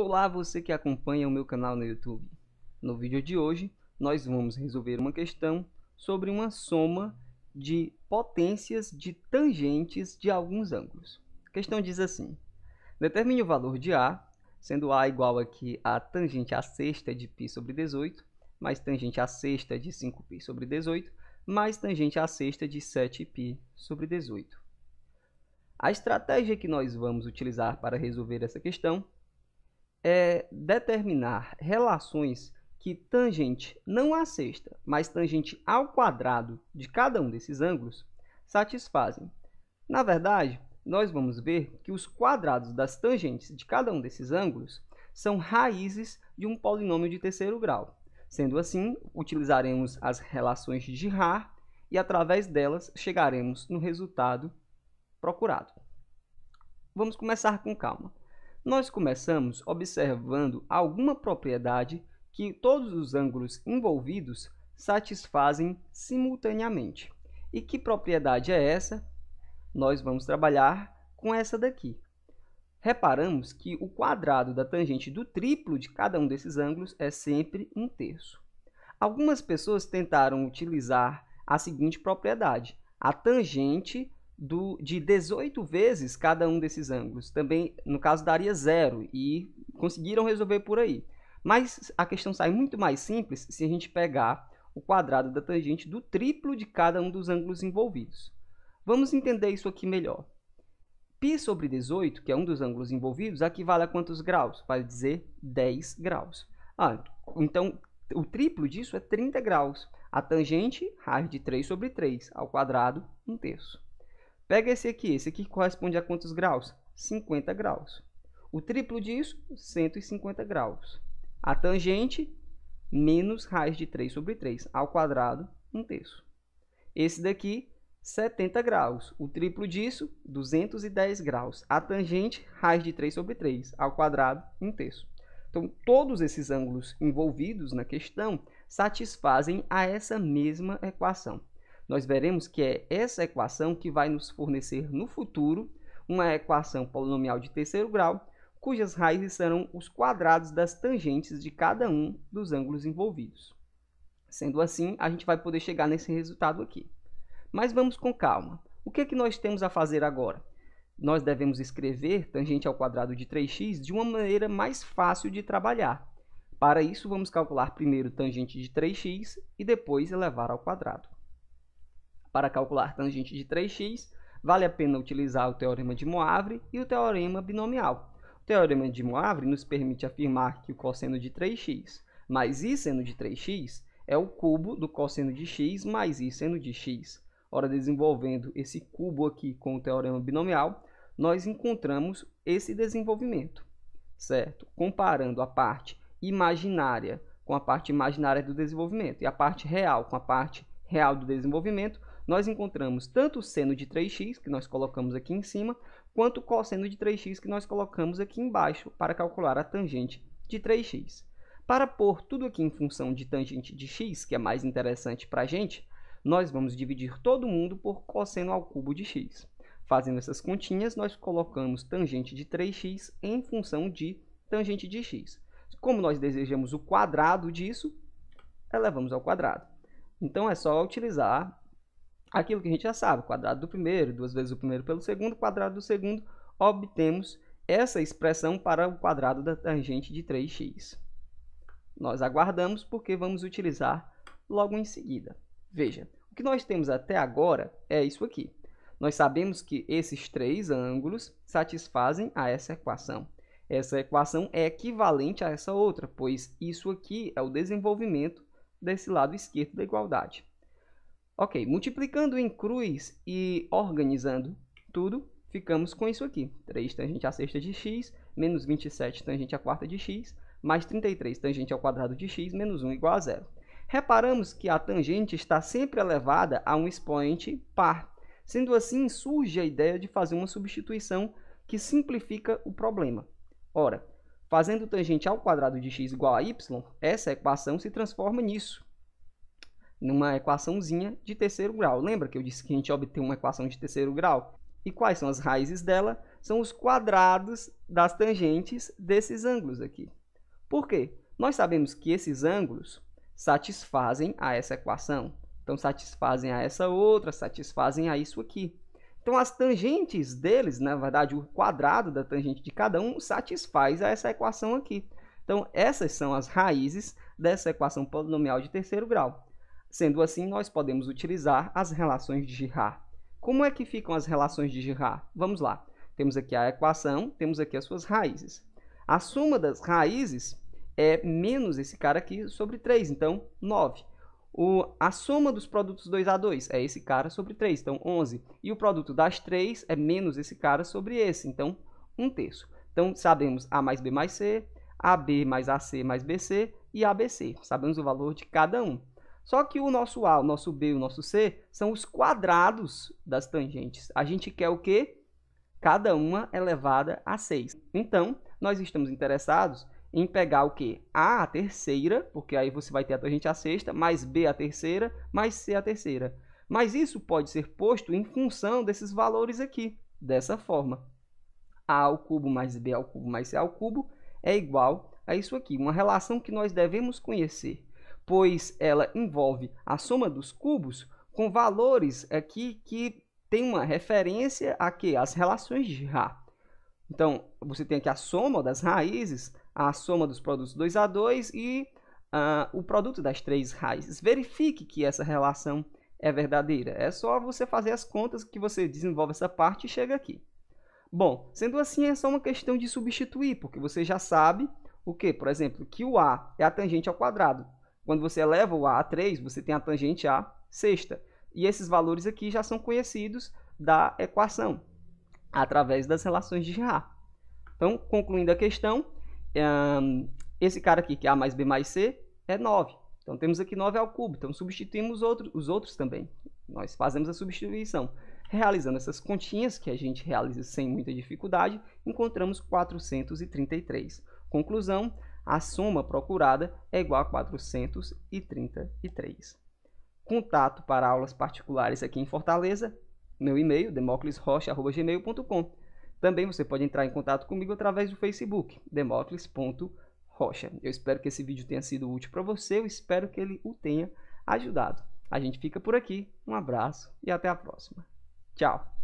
Olá você que acompanha o meu canal no YouTube. No vídeo de hoje nós vamos resolver uma questão sobre uma soma de potências de tangentes de alguns ângulos. A questão diz assim, determine o valor de A, sendo A igual aqui a tangente à sexta de π sobre 18, mais tangente à sexta de 5π sobre 18, mais tangente à sexta de 7π sobre 18. A estratégia que nós vamos utilizar para resolver essa questão é determinar relações que tangente não à sexta, mas tangente ao quadrado de cada um desses ângulos, satisfazem. Na verdade, nós vamos ver que os quadrados das tangentes de cada um desses ângulos são raízes de um polinômio de terceiro grau. Sendo assim, utilizaremos as relações de Haar e, através delas, chegaremos no resultado procurado. Vamos começar com calma. Nós começamos observando alguma propriedade que todos os ângulos envolvidos satisfazem simultaneamente. E que propriedade é essa? Nós vamos trabalhar com essa daqui. Reparamos que o quadrado da tangente do triplo de cada um desses ângulos é sempre um terço. Algumas pessoas tentaram utilizar a seguinte propriedade. A tangente do, de 18 vezes cada um desses ângulos. Também, no caso, daria zero e conseguiram resolver por aí. Mas a questão sai muito mais simples se a gente pegar o quadrado da tangente do triplo de cada um dos ângulos envolvidos. Vamos entender isso aqui melhor. Π sobre 18, que é um dos ângulos envolvidos, equivale a quantos graus? Vai dizer 10 graus. Ah, então, o triplo disso é 30 graus. A tangente, raiz de 3 sobre 3, ao quadrado, 1 terço. Pega esse aqui, esse aqui corresponde a quantos graus? 50 graus. O triplo disso, 150 graus. A tangente, menos raiz de 3 sobre 3, ao quadrado, 1 terço. Esse daqui, 70 graus. O triplo disso, 210 graus. A tangente, raiz de 3 sobre 3, ao quadrado, 1 terço. Então, todos esses ângulos envolvidos na questão satisfazem a essa mesma equação nós veremos que é essa equação que vai nos fornecer no futuro uma equação polinomial de terceiro grau, cujas raízes serão os quadrados das tangentes de cada um dos ângulos envolvidos. Sendo assim, a gente vai poder chegar nesse resultado aqui. Mas vamos com calma. O que é que nós temos a fazer agora? Nós devemos escrever tangente ao quadrado de 3x de uma maneira mais fácil de trabalhar. Para isso, vamos calcular primeiro tangente de 3x e depois elevar ao quadrado. Para calcular tangente de 3x, vale a pena utilizar o teorema de Moivre e o teorema binomial. O teorema de Moivre nos permite afirmar que o cosseno de 3x mais i seno de 3x é o cubo do cosseno de x mais i seno de x. Ora, desenvolvendo esse cubo aqui com o teorema binomial, nós encontramos esse desenvolvimento, certo? Comparando a parte imaginária com a parte imaginária do desenvolvimento e a parte real com a parte real do desenvolvimento, nós encontramos tanto o seno de 3x, que nós colocamos aqui em cima, quanto o cosseno de 3x, que nós colocamos aqui embaixo, para calcular a tangente de 3x. Para pôr tudo aqui em função de tangente de x, que é mais interessante para a gente, nós vamos dividir todo mundo por cosseno ao cubo de x. Fazendo essas continhas, nós colocamos tangente de 3x em função de tangente de x. Como nós desejamos o quadrado disso, elevamos ao quadrado. Então, é só utilizar aquilo que a gente já sabe, quadrado do primeiro, duas vezes o primeiro pelo segundo, quadrado do segundo, obtemos essa expressão para o quadrado da tangente de 3x. Nós aguardamos porque vamos utilizar logo em seguida. Veja, o que nós temos até agora é isso aqui. Nós sabemos que esses três ângulos satisfazem a essa equação. Essa equação é equivalente a essa outra, pois isso aqui é o desenvolvimento desse lado esquerdo da igualdade. Ok, multiplicando em cruz e organizando tudo, ficamos com isso aqui. 3 tangente à sexta de x, menos 27 tangente à quarta de x, mais 33 tangente ao quadrado de x, menos 1 igual a zero. Reparamos que a tangente está sempre elevada a um expoente par. Sendo assim, surge a ideia de fazer uma substituição que simplifica o problema. Ora, fazendo tangente ao quadrado de x igual a y, essa equação se transforma nisso numa equaçãozinha de terceiro grau. Lembra que eu disse que a gente obtém uma equação de terceiro grau? E quais são as raízes dela? São os quadrados das tangentes desses ângulos aqui. Por quê? Nós sabemos que esses ângulos satisfazem a essa equação. Então, satisfazem a essa outra, satisfazem a isso aqui. Então, as tangentes deles, na verdade, o quadrado da tangente de cada um, satisfaz a essa equação aqui. Então, essas são as raízes dessa equação polinomial de terceiro grau. Sendo assim, nós podemos utilizar as relações de Girard. Como é que ficam as relações de Girard? Vamos lá. Temos aqui a equação, temos aqui as suas raízes. A soma das raízes é menos esse cara aqui sobre 3, então 9. O, a soma dos produtos 2 a 2 é esse cara sobre 3, então 11. E o produto das 3 é menos esse cara sobre esse, então 1 terço. Então, sabemos A mais B mais C, AB mais AC mais BC e ABC. Sabemos o valor de cada um. Só que o nosso A, o nosso B e o nosso C são os quadrados das tangentes. A gente quer o quê? Cada uma elevada é a 6. Então, nós estamos interessados em pegar o quê? A, a terceira, porque aí você vai ter a tangente a sexta, mais B a terceira, mais C a terceira. Mas isso pode ser posto em função desses valores aqui, dessa forma. A ao cubo mais B ao cubo mais C ao cubo é igual a isso aqui, uma relação que nós devemos conhecer pois ela envolve a soma dos cubos com valores aqui que tem uma referência a que as relações de Ra. Então, você tem aqui a soma das raízes, a soma dos produtos 2A2 e uh, o produto das três raízes. Verifique que essa relação é verdadeira. É só você fazer as contas que você desenvolve essa parte e chega aqui. Bom, sendo assim, é só uma questão de substituir, porque você já sabe o que, por exemplo, que o A é a tangente ao quadrado. Quando você eleva o A a 3, você tem a tangente A sexta. E esses valores aqui já são conhecidos da equação, através das relações de Girard. Então, concluindo a questão, esse cara aqui, que é A mais B mais C, é 9. Então, temos aqui 9 ao cubo. Então, substituímos os outros também. Nós fazemos a substituição. Realizando essas continhas, que a gente realiza sem muita dificuldade, encontramos 433. Conclusão, a soma procurada é igual a 433. Contato para aulas particulares aqui em Fortaleza, meu e-mail, democlesrocha.gmail.com. Também você pode entrar em contato comigo através do Facebook, democles.rocha. Eu espero que esse vídeo tenha sido útil para você, eu espero que ele o tenha ajudado. A gente fica por aqui, um abraço e até a próxima. Tchau!